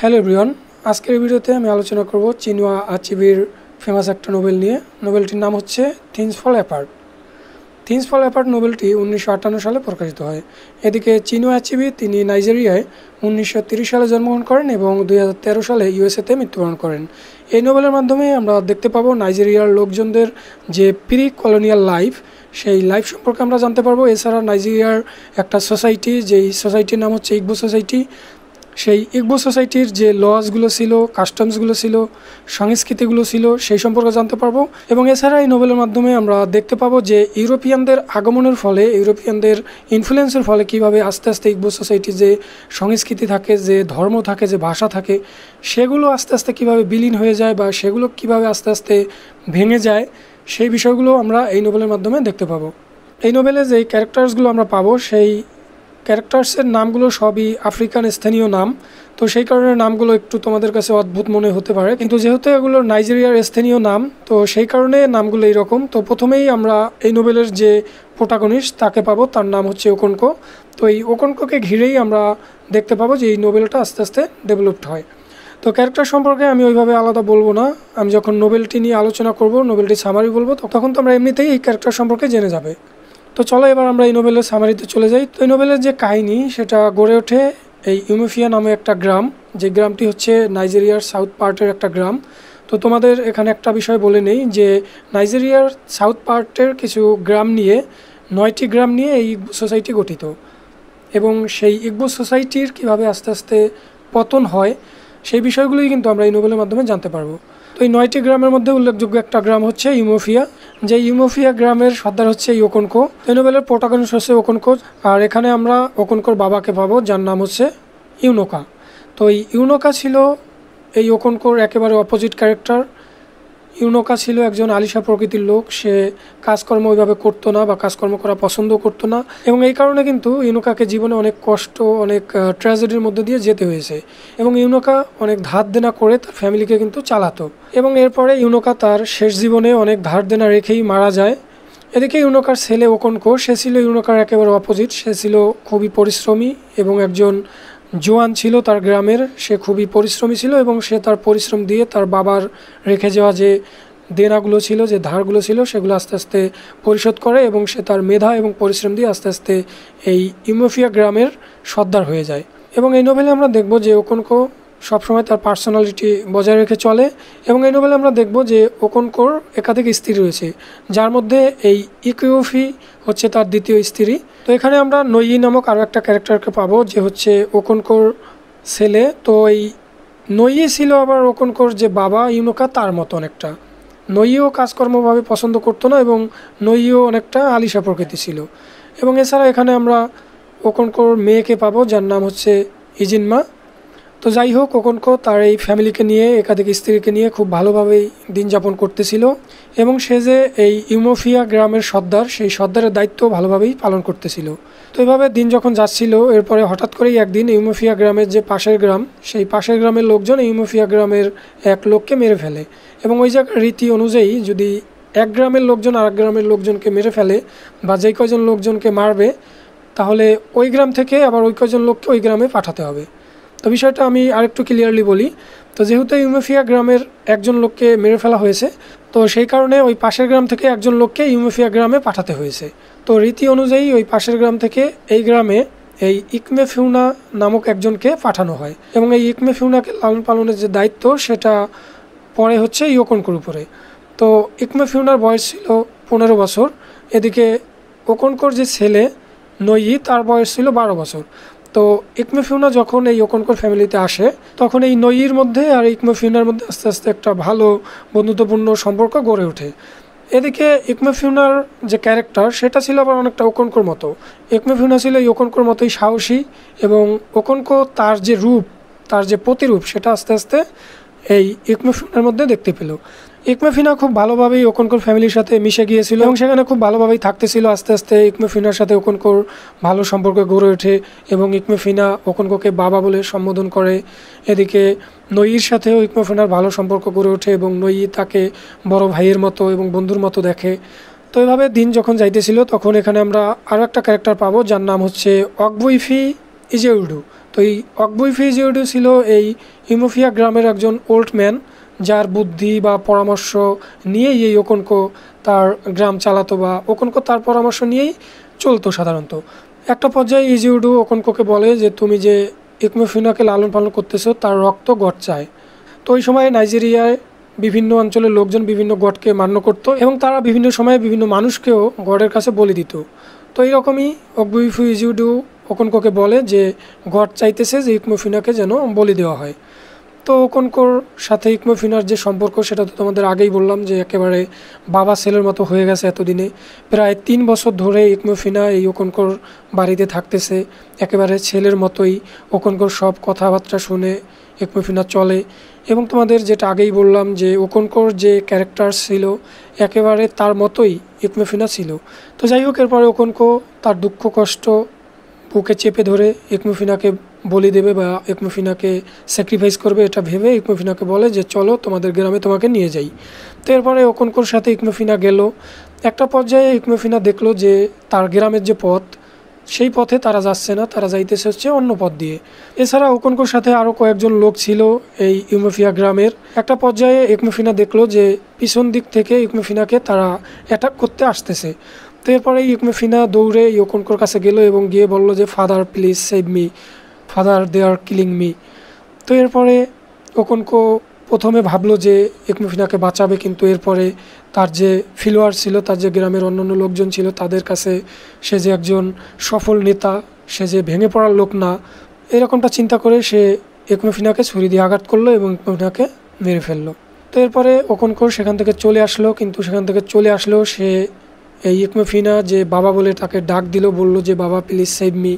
hello রিয়ন আজকের ভিডিওতে আমি আলোচনা করব চিনুয়া আচিবির ফেমাস একটা নোবেল নিয়ে নোবেলটির নাম হচ্ছে things fall apart things fall apart নোবেলটি উনিশশো সালে প্রকাশিত হয় এদিকে চিনুয়া আচিবি তিনি নাইজেরিয়ায় উনিশশো সালে জন্মগ্রহণ করেন এবং দুই সালে ইউএসএতে মৃত্যুবরণ করেন এই নোবেলের মাধ্যমে আমরা দেখতে পাবো নাইজেরিয়ার লোকজনদের যে প্রি কলোনিয়াল লাইফ সেই লাইফ সম্পর্কে আমরা জানতে পারবো এছাড়া নাইজেরিয়ার একটা সোসাইটি যেই সোসাইটির নাম হচ্ছে ইগবো সোসাইটি সেই ইগবো সোসাইটির যে লজগুলো ছিল কাস্টমসগুলো ছিল সংস্কৃতিগুলো ছিল সেই সম্পর্কে জানতে পারবো এবং এছাড়া এই নোবেলের মাধ্যমে আমরা দেখতে পাবো যে ইউরোপিয়ানদের আগমনের ফলে ইউরোপিয়ানদের ইনফ্লুয়েন্সের ফলে কিভাবে আস্তে আস্তে ইগবো সোসাইটির যে সংস্কৃতি থাকে যে ধর্ম থাকে যে ভাষা থাকে সেগুলো আস্তে আস্তে কিভাবে বিলীন হয়ে যায় বা সেগুলো কিভাবে আস্তে আস্তে ভেঙে যায় সেই বিষয়গুলো আমরা এই নোবেলের মাধ্যমে দেখতে পাবো এই নোবেলে যে ক্যারেক্টার্সগুলো আমরা পাবো সেই ক্যারেক্টার্সের নামগুলো সবই আফ্রিকান স্থানীয় নাম তো সেই কারণে নামগুলো একটু তোমাদের কাছে অদ্ভুত মনে হতে পারে কিন্তু যেহেতু এগুলো নাইজেরিয়ার স্থানীয় নাম তো সেই কারণে নামগুলো এইরকম তো প্রথমেই আমরা এই নোবেলের যে প্রোটাগনিস্ট তাকে পাবো তার নাম হচ্ছে ওকনকো তো এই ওকনকোকে ঘিরেই আমরা দেখতে পাবো যে এই নোবেলটা আস্তে আস্তে ডেভেলপড হয় তো ক্যারেক্টার সম্পর্কে আমি ওইভাবে আলাদা বলবো না আমি যখন নোবেলটি নিয়ে আলোচনা করব নোবেলটি সামারি বলবো তখন তো আমরা এমনিতেই এই ক্যারেক্টার সম্পর্কে জেনে যাবে তো চলো এবার আমরা এই নোভেলের সামারিতে চলে যাই তো এই নোভেলের যে কাহিনী সেটা গড়ে ওঠে এই ইউমোফিয়া নামে একটা গ্রাম যে গ্রামটি হচ্ছে নাইজেরিয়ার সাউথ পার্টের একটা গ্রাম তো তোমাদের এখানে একটা বিষয় বলে নেই যে নাইজেরিয়ার সাউথ পার্টের কিছু গ্রাম নিয়ে নয়টি গ্রাম নিয়ে এই সোসাইটি গঠিত এবং সেই ইকবু সোসাইটির কিভাবে আস্তে আস্তে পতন হয় সেই বিষয়গুলোই কিন্তু আমরা এই নোভেলের মাধ্যমে জানতে পারবো তো এই নয়টি গ্রামের মধ্যে উল্লেখযোগ্য একটা গ্রাম হচ্ছে ইমোফিয়া যে ইউমোফিয়া গ্রামের সর্দার হচ্ছে ইয়োকনকো এই নোবেলের প্রোটাগনিস্ট হচ্ছে ওকনকো আর এখানে আমরা ওকনকোর বাবাকে পাবো যার নাম হচ্ছে ইউনোকা তো এই ইউনোকা ছিল এই ওকনকোর একেবারে অপোজিট ক্যারেক্টার ইউনোকা ছিল একজন আলিশা প্রকৃতির লোক সে কাজকর্ম ওইভাবে করতো না বা কাজকর্ম করা পছন্দ করতো না এবং এই কারণে কিন্তু ইউনোকাকে জীবনে অনেক কষ্ট অনেক ট্র্যাজেডির মধ্যে দিয়ে যেতে হয়েছে এবং ইউনোকা অনেক ধার দেনা করে তার ফ্যামিলিকে কিন্তু চালাতো এবং এরপরে ইউনোকা তার শেষ জীবনে অনেক ধার দেনা রেখেই মারা যায় এদিকে ইউনোকার ছেলে ওকনকো সে ছিল ইউনোকার একেবারে অপোজিট সে ছিল খুবই পরিশ্রমী এবং একজন জোয়ান ছিল তার গ্রামের সে খুবই পরিশ্রমী ছিল এবং সে তার পরিশ্রম দিয়ে তার বাবার রেখে যাওয়া যে দেনাগুলো ছিল যে ধারগুলো ছিল সেগুলো আস্তে আস্তে পরিশোধ করে এবং সে তার মেধা এবং পরিশ্রম দিয়ে আস্তে আস্তে এই ইমোফিয়া গ্রামের সর্দার হয়ে যায় এবং এই নোভেলে আমরা দেখব যে ওকনকো সবসময় তার পার্সোনালিটি বজায় রেখে চলে এবং এই নোভেলে আমরা দেখব যে ওকনকোর একাধিক স্ত্রী রয়েছে যার মধ্যে এই ইকিওফি হচ্ছে তার দ্বিতীয় স্ত্রী তো এখানে আমরা নইয়ি নামক আরও একটা ক্যারেক্টারকে পাবো যে হচ্ছে ওকনকোর ছেলে তো এই নইয়ে ছিল আবার ওকনকোর যে বাবা ইউনোকা তার মতো অনেকটা নইও কাজকর্মভাবে পছন্দ করতো না এবং নইও অনেকটা আলিশা প্রকৃতি ছিল এবং এছাড়া এখানে আমরা ওকনকোর মেয়েকে পাবো যার নাম হচ্ছে ইজিনমা তো যাই হোক ওকনকো তার এই ফ্যামিলিকে নিয়ে একাধিক স্ত্রীকে নিয়ে খুব ভালোভাবেই দিন যাপন করতেছিল এবং সে যে এই ইউমোফিয়া গ্রামের সর্দার সেই সর্দারের দায়িত্ব ভালোভাবেই পালন করতেছিল তো এভাবে দিন যখন যাচ্ছিল এরপরে হঠাৎ করেই একদিন ইউমোফিয়া গ্রামের যে পাশের গ্রাম সেই পাশের গ্রামের লোকজন ইউমোফিয়া গ্রামের এক লোককে মেরে ফেলে এবং ওই জায়গার রীতি অনুযায়ী যদি এক গ্রামের লোকজন আর এক গ্রামের লোকজনকে মেরে ফেলে বা যে কজন লোকজনকে মারবে তাহলে ওই গ্রাম থেকে আবার ওই কজন লোককে ওই গ্রামে পাঠাতে হবে তো বিষয়টা আমি আরেকটু ক্লিয়ারলি বলি তো যেহেতু ইউমেফিয়া গ্রামের একজন লোককে মেরে ফেলা হয়েছে তো সেই কারণে ওই পাশের গ্রাম থেকে একজন লোককে ইউমেফিয়া গ্রামে পাঠাতে হয়েছে তো রীতি অনুযায়ী ওই পাশের গ্রাম থেকে এই গ্রামে এই ইকমে ফিউনা নামক একজনকে পাঠানো হয় এবং এই ইকমে ফিউনাকে লালন পালনের যে দায়িত্ব সেটা পরে হচ্ছে ইয়কনকুর উপরে তো ইকমে ফিউনার বয়স ছিল পনেরো বছর এদিকে ওকনকর যে ছেলে নইয়ি তার বয়স ছিল বারো বছর তো ইকমেফিউনা যখন এই ওকনকর ফ্যামিলিতে আসে তখন এই নইয়ের মধ্যে আর ইকমেফিউনার মধ্যে আস্তে আস্তে একটা ভালো বন্ধুত্বপূর্ণ সম্পর্ক গড়ে ওঠে এদিকে ইকমেফিউনার যে ক্যারেক্টার সেটা ছিল আবার অনেকটা ওকনকর মতো ইকমেফিউনা ছিল এই ওকনকর মতোই সাহসী এবং ওকনক তার যে রূপ তার যে প্রতিরূপ সেটা আস্তে আস্তে এই ইকমেফিউনার মধ্যে দেখতে পেল ইকমেফিনা খুব ভালোভাবেই ওকনকোর ফ্যামিলির সাথে মিশে গিয়েছিল এবং সেখানে খুব ভালোভাবেই থাকতেছিল আস্তে আস্তে ইকমেফিনার সাথে ওকনকোর ভালো সম্পর্ক গড়ে ওঠে এবং ইকমেফিনা ওকনকোকে বাবা বলে সম্বোধন করে এদিকে নইয়ির সাথেও ইকমেফিনার ভালো সম্পর্ক গড়ে ওঠে এবং নই তাকে বড় ভাইয়ের মতো এবং বন্ধুর মতো দেখে তো এভাবে দিন যখন যাইতেছিল তখন এখানে আমরা আরও একটা ক্যারেক্টার পাবো যার নাম হচ্ছে অকবইফি ইজেউডু তো এই অকবইফি ইজেউডু ছিল এই ইমোফিয়া গ্রামের একজন ওল্ড ম্যান যার বুদ্ধি বা পরামর্শ নিয়েই এই ওকনকো তার গ্রাম চালাতো বা ওকনকো তার পরামর্শ নিয়েই চলতো সাধারণত একটা পর্যায়ে ইজিউডু ওকনকোকে বলে যে তুমি যে ইকমোফিনাকে লালন পালন করতেছো তার রক্ত গট চায় তো ওই সময়ে নাইজেরিয়ায় বিভিন্ন অঞ্চলের লোকজন বিভিন্ন গডকে মান্য করত এবং তারা বিভিন্ন সময়ে বিভিন্ন মানুষকেও গডের কাছে বলি দিত তো এইরকমই অকবুইফু ইজিউডু ওকনকোকে বলে যে গড চাইতেছে যে ইকমোফিনাকে যেন বলি দেওয়া হয় তো কোর সাথে ইকমোফিনার যে সম্পর্ক সেটা তো তোমাদের আগেই বললাম যে একেবারে বাবা ছেলের মতো হয়ে গেছে এতদিনে প্রায় তিন বছর ধরে ইকমোফিনা এই ওকনকোর বাড়িতে থাকতেছে একেবারে ছেলের মতোই ওকনকোর সব কথাবার্তা শুনে ইকমোফিনা চলে এবং তোমাদের যেটা আগেই বললাম যে ওকনকোর যে ক্যারেক্টার ছিল একেবারে তার মতোই ইকমোফিনা ছিল তো যাই হোক এরপরে কো তার দুঃখ কষ্ট বুকে চেপে ধরে ইকমোফিনাকে বলি দেবে বা একমফিনাকে স্যাক্রিফাইস করবে এটা ভেবে একমফিনাকে বলে যে চলো তোমাদের গ্রামে তোমাকে নিয়ে যাই তো এরপরে ওকনকোর সাথে ইকমফিনা গেল একটা পর্যায়ে ইকমফিনা দেখলো যে তার গ্রামের যে পথ সেই পথে তারা যাচ্ছে না তারা যাইতেছে হচ্ছে অন্য পথ দিয়ে এছাড়া ওকনকোর সাথে আরও কয়েকজন লোক ছিল এই ইউমোফিয়া গ্রামের একটা পর্যায়ে ইকমফিনা দেখলো যে পিছন দিক থেকে ইকমফিনাকে তারা অ্যাটাক করতে আসতেছে তো এরপরে ইকমফিনা দৌড়ে ইকনকোর কাছে গেল এবং গিয়ে বলল যে father please save me father they are killing me তো এরপরে কো প্রথমে ভাবলো যে একমুফিনাকে বাঁচাবে কিন্তু এরপরে তার যে ফিলোয়ার ছিল তার যে গ্রামের অন্যান্য লোকজন ছিল তাদের কাছে সে যে একজন সফল নেতা সে যে ভেঙে পড়ার লোক না এরকমটা চিন্তা করে সে একমুফিনাকে ছুরি দিয়ে আঘাত করলো এবং একমুফিনাকে মেরে ফেললো তো এরপরে কো সেখান থেকে চলে আসলো কিন্তু সেখান থেকে চলে আসলো সে এই একমুফিনা যে বাবা বলে তাকে ডাক দিল বলল যে বাবা প্লিজ সেভ মি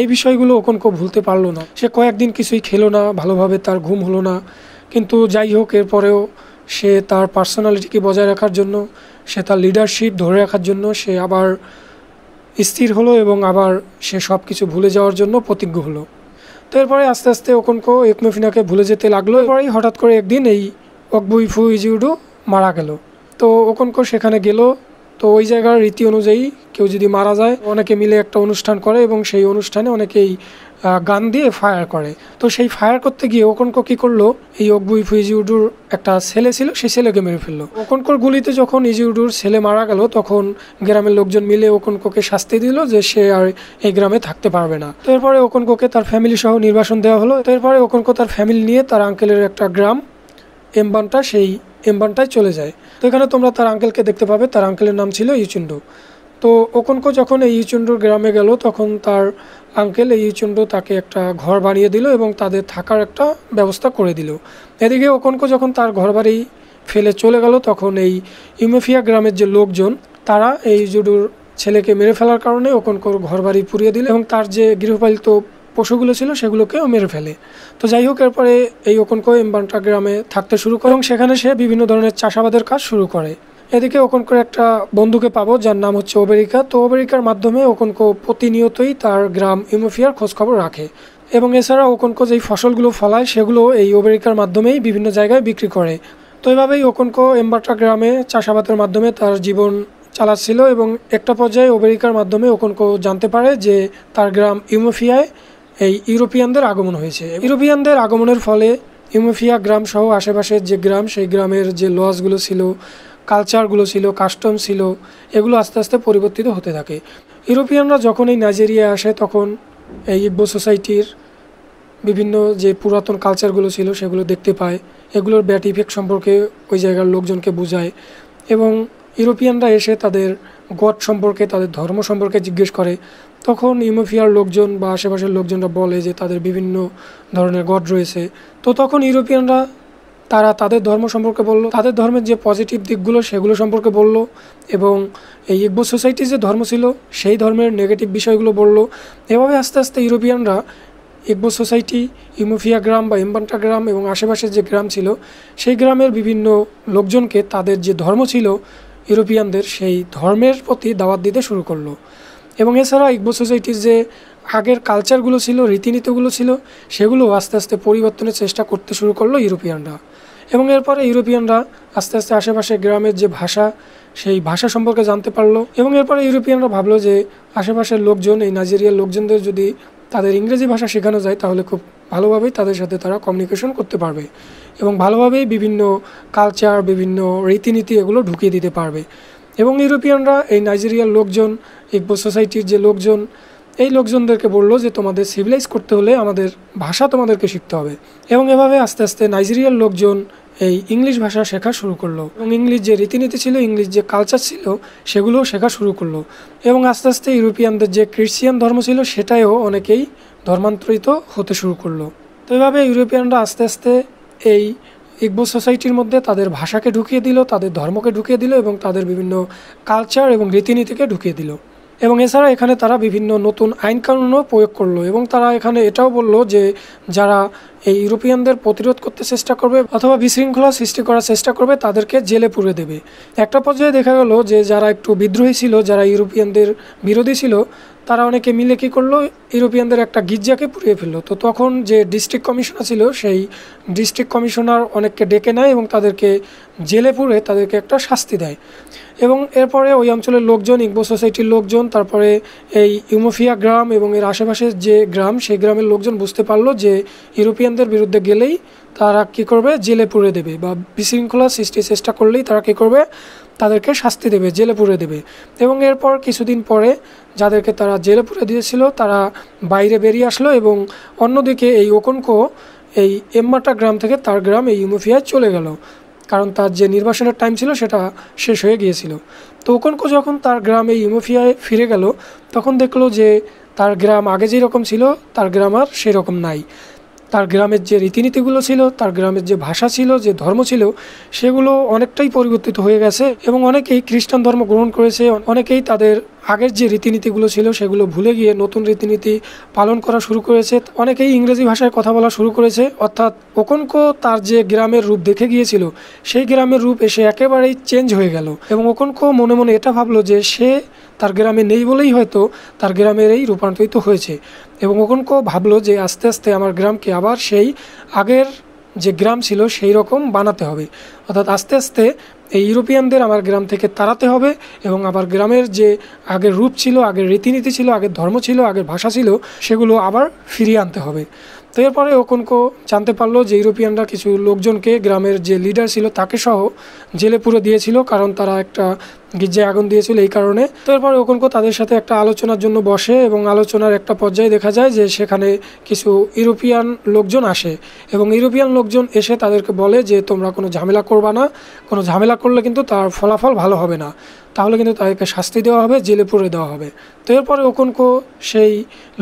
এই বিষয়গুলো ওকনকে ভুলতে পারলো না সে কয়েকদিন কিছুই খেলো না ভালোভাবে তার ঘুম হলো না কিন্তু যাই হোক এরপরেও সে তার পার্সোনালিটিকে বজায় রাখার জন্য সে তার লিডারশিপ ধরে রাখার জন্য সে আবার স্থির হলো এবং আবার সে সব কিছু ভুলে যাওয়ার জন্য প্রতিজ্ঞ হলো তো এরপরে আস্তে আস্তে ওকনকো একমেফিনাকে ভুলে যেতে লাগলো এরপরেই হঠাৎ করে একদিন এই অকবুই ইজিউডু মারা গেল তো ওকনকো সেখানে গেল তো ওই জায়গার রীতি অনুযায়ী কেউ যদি মারা যায় অনেকে মিলে একটা অনুষ্ঠান করে এবং সেই অনুষ্ঠানে অনেকেই গান দিয়ে ফায়ার করে তো সেই ফায়ার করতে গিয়ে ওকনক কী করলো এই অকবু উডুর একটা ছেলে ছিল সেই ছেলেকে মেরে ফেললো ওকনকর গুলিতে যখন ইজি উডুর ছেলে মারা গেল তখন গ্রামের লোকজন মিলে ওকনককে শাস্তি দিল যে সে আর এই গ্রামে থাকতে পারবে না তো এরপরে ওকনককে তার ফ্যামিলি সহ নির্বাসন দেওয়া হলো তো এরপরে ওকনক তার ফ্যামিলি নিয়ে তার আঙ্কেলের একটা গ্রাম এমবানটা সেই এমবানটায় চলে যায় তো এখানে তোমরা তার আঙ্কেলকে দেখতে পাবে তার আঙ্কেলের নাম ছিল ইউচুন্ডু তো ওকনকো যখন এই ইউচুন্ডুর গ্রামে গেল তখন তার আঙ্কেল এই ইউচুন্ডু তাকে একটা ঘর বানিয়ে দিল এবং তাদের থাকার একটা ব্যবস্থা করে দিল এদিকে ওকনকো যখন তার ঘর বাড়ি ফেলে চলে গেল তখন এই ইউমেফিয়া গ্রামের যে লোকজন তারা এই জুডুর ছেলেকে মেরে ফেলার কারণে ওকনকোর ঘর বাড়ি পুড়িয়ে দিল এবং তার যে গৃহপালিত পশুগুলো ছিল সেগুলোকেও মেরে ফেলে তো যাই হোক এরপরে এই ওকনকো এমবান্টা গ্রামে থাকতে শুরু করে এবং সেখানে সে বিভিন্ন ধরনের চাষাবাদের কাজ শুরু করে এদিকে করে একটা বন্ধুকে পাবো যার নাম হচ্ছে ওবেরিকা তো ওবেরিকার মাধ্যমে ওকনকো প্রতিনিয়তই তার গ্রাম ইউমোফিয়ার খোঁজখবর রাখে এবং এছাড়া ওকনকো যেই ফসলগুলো ফলায় সেগুলো এই ওবেরিকার মাধ্যমেই বিভিন্ন জায়গায় বিক্রি করে তো এভাবেই ওকনকো এম্বাটা গ্রামে চাষাবাদের মাধ্যমে তার জীবন চালাচ্ছিল এবং একটা পর্যায়ে ওবেরিকার মাধ্যমে ওকনকো জানতে পারে যে তার গ্রাম ইউমোফিয়ায় এই ইউরোপিয়ানদের আগমন হয়েছে ইউরোপিয়ানদের আগমনের ফলে ইউমোফিয়া গ্রাম সহ আশেপাশের যে গ্রাম সেই গ্রামের যে লজগুলো ছিল কালচারগুলো ছিল কাস্টম ছিল এগুলো আস্তে আস্তে পরিবর্তিত হতে থাকে ইউরোপিয়ানরা যখন এই নাইজেরিয়া আসে তখন এই ইব্বো সোসাইটির বিভিন্ন যে পুরাতন কালচারগুলো ছিল সেগুলো দেখতে পায় এগুলোর ব্যাট ইফেক্ট সম্পর্কে ওই জায়গার লোকজনকে বোঝায় এবং ইউরোপিয়ানরা এসে তাদের গড সম্পর্কে তাদের ধর্ম সম্পর্কে জিজ্ঞেস করে তখন ইউরোপিয়ার লোকজন বা আশেপাশের লোকজনরা বলে যে তাদের বিভিন্ন ধরনের গড রয়েছে তো তখন ইউরোপিয়ানরা তারা তাদের ধর্ম সম্পর্কে বলল তাদের ধর্মের যে পজিটিভ দিকগুলো সেগুলো সম্পর্কে বলল এবং এই ইকবো সোসাইটির যে ধর্ম ছিল সেই ধর্মের নেগেটিভ বিষয়গুলো বলল এভাবে আস্তে আস্তে ইউরোপিয়ানরা ইকবো সোসাইটি ইমোফিয়া গ্রাম বা এম্বান্টা গ্রাম এবং আশেপাশের যে গ্রাম ছিল সেই গ্রামের বিভিন্ন লোকজনকে তাদের যে ধর্ম ছিল ইউরোপিয়ানদের সেই ধর্মের প্রতি দাওয়াত দিতে শুরু করলো এবং এছাড়া ইকবো সোসাইটির যে আগের কালচারগুলো ছিল রীতিনীতিগুলো ছিল সেগুলো আস্তে আস্তে পরিবর্তনের চেষ্টা করতে শুরু করলো ইউরোপিয়ানরা এবং এরপরে ইউরোপিয়ানরা আস্তে আস্তে আশেপাশে গ্রামের যে ভাষা সেই ভাষা সম্পর্কে জানতে পারলো এবং এরপরে ইউরোপিয়ানরা ভাবলো যে আশেপাশের লোকজন এই নাইজেরিয়ার লোকজনদের যদি তাদের ইংরেজি ভাষা শেখানো যায় তাহলে খুব ভালোভাবেই তাদের সাথে তারা কমিউনিকেশন করতে পারবে এবং ভালোভাবেই বিভিন্ন কালচার বিভিন্ন রীতিনীতি এগুলো ঢুকিয়ে দিতে পারবে এবং ইউরোপিয়ানরা এই নাইজেরিয়ার লোকজন ইকবো সোসাইটির যে লোকজন এই লোকজনদেরকে বলল যে তোমাদের সিভিলাইজ করতে হলে আমাদের ভাষা তোমাদেরকে শিখতে হবে এবং এভাবে আস্তে আস্তে নাইজেরিয়ার লোকজন এই ইংলিশ ভাষা শেখা শুরু করলো এবং ইংলিশ যে রীতিনীতি ছিল ইংলিশ যে কালচার ছিল সেগুলোও শেখা শুরু করলো এবং আস্তে আস্তে ইউরোপিয়ানদের যে ক্রিশ্চিয়ান ধর্ম ছিল সেটাইও অনেকেই ধর্মান্তরিত হতে শুরু করলো তো এভাবে ইউরোপিয়ানরা আস্তে আস্তে এই ইগবো সোসাইটির মধ্যে তাদের ভাষাকে ঢুকিয়ে দিল তাদের ধর্মকে ঢুকিয়ে দিল এবং তাদের বিভিন্ন কালচার এবং রীতিনীতিকে ঢুকিয়ে দিল এবং এছাড়া এখানে তারা বিভিন্ন নতুন আইন কানুনও প্রয়োগ করলো এবং তারা এখানে এটাও বলল যে যারা এই ইউরোপিয়ানদের প্রতিরোধ করতে চেষ্টা করবে অথবা বিশৃঙ্খলা সৃষ্টি করার চেষ্টা করবে তাদেরকে জেলে পুরে দেবে একটা পর্যায়ে দেখা গেল যে যারা একটু বিদ্রোহী ছিল যারা ইউরোপিয়ানদের বিরোধী ছিল তারা অনেকে মিলে কী করলো ইউরোপিয়ানদের একটা গির্জাকে পুড়িয়ে ফেললো তো তখন যে ডিস্ট্রিক্ট কমিশনার ছিল সেই ডিস্ট্রিক্ট কমিশনার অনেককে ডেকে নেয় এবং তাদেরকে জেলে পুড়ে তাদেরকে একটা শাস্তি দেয় এবং এরপরে ওই অঞ্চলের লোকজন ইকবো সোসাইটির লোকজন তারপরে এই ইউমোফিয়া গ্রাম এবং এর আশেপাশের যে গ্রাম সেই গ্রামের লোকজন বুঝতে পারলো যে ইউরোপিয়ানদের বিরুদ্ধে গেলেই তারা কী করবে জেলে পুড়ে দেবে বা বিশৃঙ্খলা সৃষ্টির চেষ্টা করলেই তারা কী করবে তাদেরকে শাস্তি দেবে জেলে পুরে দেবে এবং এরপর কিছুদিন পরে যাদেরকে তারা জেলে পুরে দিয়েছিল তারা বাইরে বেরিয়ে আসলো এবং অন্যদিকে এই ওকনকো এই এম্মাটা গ্রাম থেকে তার গ্রাম এই ইউমোফিয়ায় চলে গেল কারণ তার যে নির্বাসনের টাইম ছিল সেটা শেষ হয়ে গিয়েছিল তো ওকনকো যখন তার গ্রামে ইউমোফিয়ায় ফিরে গেল তখন দেখলো যে তার গ্রাম আগে যেরকম ছিল তার গ্রাম আর সেরকম নাই তার গ্রামের যে রীতিনীতিগুলো ছিল তার গ্রামের যে ভাষা ছিল যে ধর্ম ছিল সেগুলো অনেকটাই পরিবর্তিত হয়ে গেছে এবং অনেকেই খ্রিস্টান ধর্ম গ্রহণ করেছে অনেকেই তাদের আগের যে রীতিনীতিগুলো ছিল সেগুলো ভুলে গিয়ে নতুন রীতিনীতি পালন করা শুরু করেছে অনেকেই ইংরেজি ভাষায় কথা বলা শুরু করেছে অর্থাৎ ওকনক তার যে গ্রামের রূপ দেখে গিয়েছিল সেই গ্রামের রূপ এসে একেবারেই চেঞ্জ হয়ে গেল এবং ওকনক মনে মনে এটা ভাবলো যে সে তার গ্রামে নেই বলেই হয়তো তার গ্রামের এই রূপান্তরিত হয়েছে এবং ওখানকেও ভাবলো যে আস্তে আস্তে আমার গ্রামকে আবার সেই আগের যে গ্রাম ছিল সেই রকম বানাতে হবে অর্থাৎ আস্তে আস্তে এই ইউরোপিয়ানদের আমার গ্রাম থেকে তাড়াতে হবে এবং আবার গ্রামের যে আগের রূপ ছিল আগের রীতিনীতি ছিল আগের ধর্ম ছিল আগের ভাষা ছিল সেগুলো আবার ফিরিয়ে আনতে হবে তো এরপরে ওকনকো জানতে পারলো যে ইউরোপিয়ানরা কিছু লোকজনকে গ্রামের যে লিডার ছিল তাকে সহ জেলে পুরো দিয়েছিল কারণ তারা একটা গির্জে আগুন দিয়েছিল এই কারণে তো এরপর ওকনকো তাদের সাথে একটা আলোচনার জন্য বসে এবং আলোচনার একটা পর্যায়ে দেখা যায় যে সেখানে কিছু ইউরোপিয়ান লোকজন আসে এবং ইউরোপিয়ান লোকজন এসে তাদেরকে বলে যে তোমরা কোনো ঝামেলা করবা না কোনো ঝামেলা করলে কিন্তু তার ফলাফল ভালো হবে না তাহলে কিন্তু তাদেরকে শাস্তি দেওয়া হবে জেলে পুরে দেওয়া হবে তো এরপরে ওকনকো সেই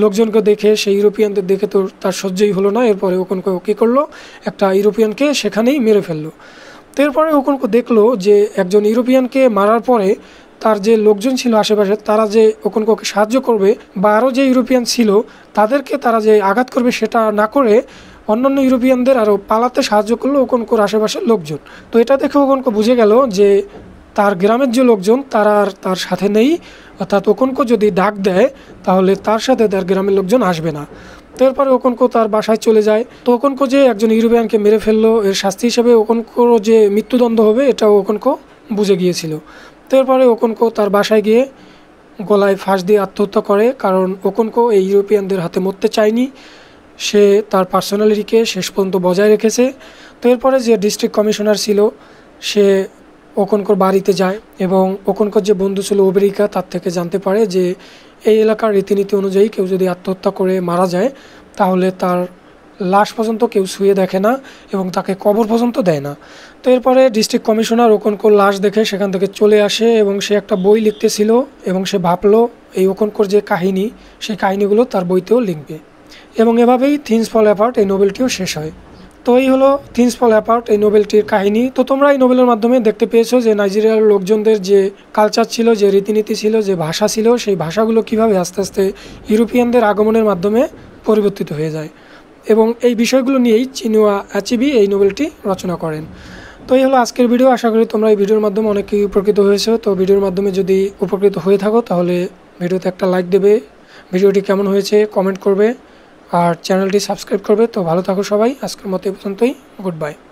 লোকজনকে দেখে সেই ইউরোপিয়ানদের দেখে তো তার সহ্যই হলো না এরপরে ওকনকো কী করলো একটা ইউরোপিয়ানকে সেখানেই মেরে ফেললো তারপরে এরপরে দেখলো যে একজন ইউরোপিয়ানকে মারার পরে তার যে লোকজন ছিল আশেপাশে তারা যে ওকনককে সাহায্য করবে বা আরও যে ইউরোপিয়ান ছিল তাদেরকে তারা যে আঘাত করবে সেটা না করে অন্যান্য ইউরোপিয়ানদের আরও পালাতে সাহায্য করলো ওকনকোর আশেপাশের লোকজন তো এটা দেখে ওকনকো বুঝে গেল যে তার গ্রামের যে লোকজন তারা আর তার সাথে নেই অর্থাৎ ওকনকো যদি ডাক দেয় তাহলে তার সাথে তার গ্রামের লোকজন আসবে না তারপরে ওকনকো তার বাসায় চলে যায় তো ওকনকো যে একজন ইউরোপিয়ানকে মেরে ফেললো এর শাস্তি হিসেবে ওকনকোর যে মৃত্যুদণ্ড হবে এটা ওকনকো বুঝে গিয়েছিল তারপরে ওকনকো তার বাসায় গিয়ে গলায় ফাঁস দিয়ে আত্মহত্যা করে কারণ ওকনকো এই ইউরোপিয়ানদের হাতে মরতে চায়নি সে তার পার্সোনালিটিকে শেষ পর্যন্ত বজায় রেখেছে তো এরপরে যে ডিস্ট্রিক্ট কমিশনার ছিল সে ওকনকোর বাড়িতে যায় এবং ওকনকোর যে বন্ধু ছিল ওবেরিকা তার থেকে জানতে পারে যে এই এলাকার রীতিনীতি অনুযায়ী কেউ যদি আত্মহত্যা করে মারা যায় তাহলে তার লাশ পর্যন্ত কেউ শুয়ে দেখে না এবং তাকে কবর পর্যন্ত দেয় না তো এরপরে ডিস্ট্রিক্ট কমিশনার ওকনকোর লাশ দেখে সেখান থেকে চলে আসে এবং সে একটা বই লিখতেছিল এবং সে ভাবলো এই ওকনকোর যে কাহিনী সেই কাহিনীগুলো তার বইতেও লিখবে এবং এভাবেই থিংস ফল অ্যাপার্ট এই নোবেলটিও শেষ হয় তো এই হলো থিংস ফল অ্যাপার্ট এই নোবেলটির কাহিনী তো তোমরা এই নোবেলের মাধ্যমে দেখতে পেয়েছো যে নাইজেরিয়ার লোকজনদের যে কালচার ছিল যে রীতিনীতি ছিল যে ভাষা ছিল সেই ভাষাগুলো কিভাবে আস্তে আস্তে ইউরোপিয়ানদের আগমনের মাধ্যমে পরিবর্তিত হয়ে যায় এবং এই বিষয়গুলো নিয়েই চিনুয়া অ্যাচিবি এই নোবেলটি রচনা করেন তো এই হলো আজকের ভিডিও আশা করি তোমরা এই ভিডিওর মাধ্যমে অনেকেই উপকৃত হয়েছো তো ভিডিওর মাধ্যমে যদি উপকৃত হয়ে থাকো তাহলে ভিডিওতে একটা লাইক দেবে ভিডিওটি কেমন হয়েছে কমেন্ট করবে আর চ্যানেলটি সাবস্ক্রাইব করবে তো ভালো থাকো সবাই আজকের মতো এই পর্যন্তই গুড বাই